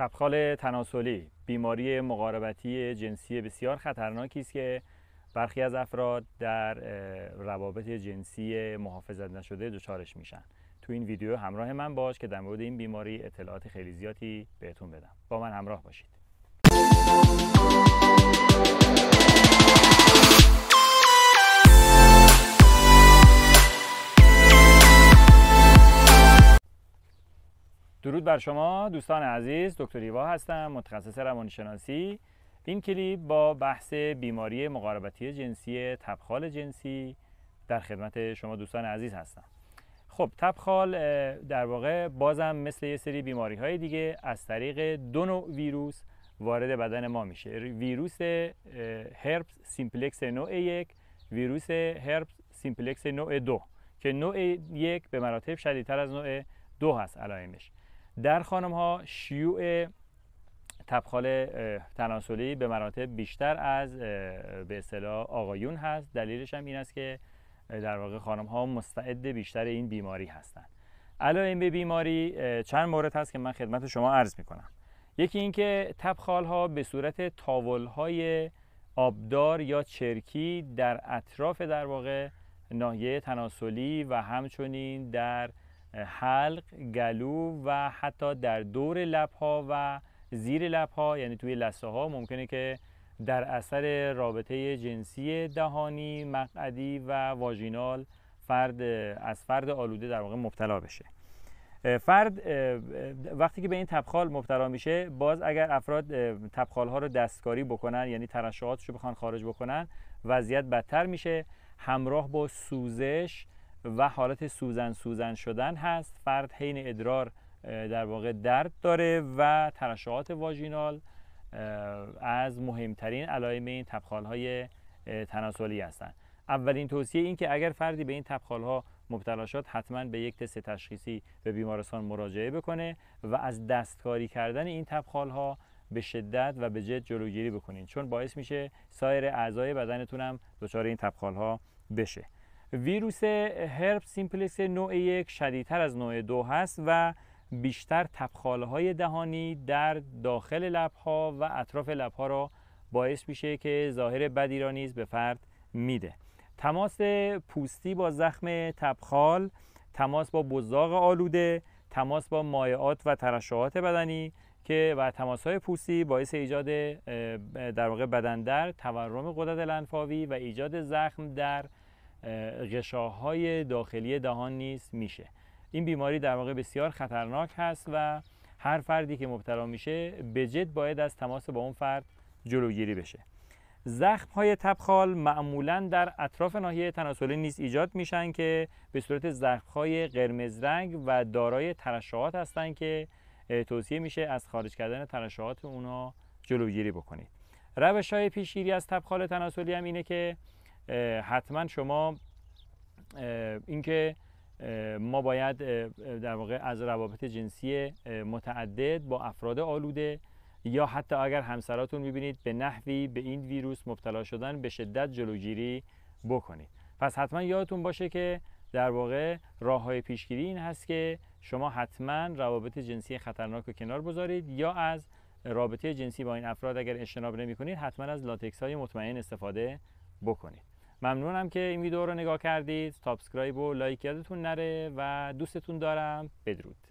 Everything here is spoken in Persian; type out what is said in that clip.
تبخال تناسلی بیماری مقاربتی جنسی بسیار خطرناکی است که برخی از افراد در روابط جنسی محافظت نشده دچارش میشن تو این ویدیو همراه من باش که در مورد این بیماری اطلاعات خیلی زیادی بهتون بدم با من همراه باشید بر شما دوستان عزیز دکتر ایوا هستم متخصص روانشناسی این کلیپ با بحث بیماری مقاربتی جنسی تبخال جنسی در خدمت شما دوستان عزیز هستم خب تبخال در واقع بازم مثل یه سری بیماری های دیگه از طریق دو نوع ویروس وارد بدن ما میشه ویروس هرپس سیمپلکس نوع یک ویروس هرپس سیمپلکس نوع دو که نوع یک به مراتب شدیدتر از نوع دو هست علائمش در خانم ها شیوع تبخال تناسلی به مراتب بیشتر از به اصطلاح آقایون هست دلیلش هم این است که در واقع خانم ها مستعد بیشتر این بیماری هستند این به بیماری چند مورد هست که من خدمت شما عرض می کنم یکی اینکه تبخال ها به صورت تاول های آبدار یا چرکی در اطراف در واقع ناحیه تناسلی و همچنین در حلق گلو و حتی در دور لب ها و زیر لب ها یعنی توی لسه ها ممکنه که در اثر رابطه جنسی دهانی مقعدی و واژینال فرد از فرد آلوده در واقع مبتلا بشه فرد وقتی که به این تبخال مبتلا میشه باز اگر افراد تبخال ها رو دستکاری بکنن یعنی ترشحاتش رو بخوان خارج بکنن وضعیت بدتر میشه همراه با سوزش و حالت سوزن سوزن شدن هست فرد حین ادرار در واقع درد داره و ترشحات واژینال از مهمترین علائم این تبخال های تناسلی هستند اولین توصیه این که اگر فردی به این تبخال ها مبتلا شد حتما به یک تست تشخیصی به بیمارستان مراجعه بکنه و از دستکاری کردن این تبخال ها به شدت و به جد جلوگیری بکنین چون باعث میشه سایر اعضای بدنتون هم دچار این تبخال ها بشه ویروس هرپ سیمپلکس نوع یک شدیدتر از نوع دو هست و بیشتر تبخاله های دهانی در داخل لبها و اطراف لبها را باعث میشه که ظاهر بدی را نیز به فرد میده تماس پوستی با زخم تبخال تماس با بزاق آلوده تماس با مایعات و ترشحات بدنی که و تماس های پوستی باعث ایجاد در واقع بدن در تورم قدرت لنفاوی و ایجاد زخم در غشاهای داخلی دهان نیز میشه این بیماری در واقع بسیار خطرناک هست و هر فردی که مبتلا میشه به جد باید از تماس با اون فرد جلوگیری بشه زخم های تبخال معمولا در اطراف ناحیه تناسلی نیز ایجاد میشن که به صورت زخم های قرمز رنگ و دارای ترشحات هستند که توصیه میشه از خارج کردن ترشحات اونها جلوگیری بکنید روش های پیشگیری از تبخال تناسلی هم اینه که حتما شما اینکه ما باید در واقع از روابط جنسی متعدد با افراد آلوده یا حتی اگر همسراتون میبینید به نحوی به این ویروس مبتلا شدن به شدت جلوگیری بکنید پس حتما یادتون باشه که در واقع راه های پیشگیری این هست که شما حتما روابط جنسی خطرناک رو کنار بذارید یا از رابطه جنسی با این افراد اگر اجتناب نمی کنید حتما از لاتکس های مطمئن استفاده بکنید ممنونم که این ویدیو رو نگاه کردید سابسکرایب و لایک یادتون نره و دوستتون دارم بدرود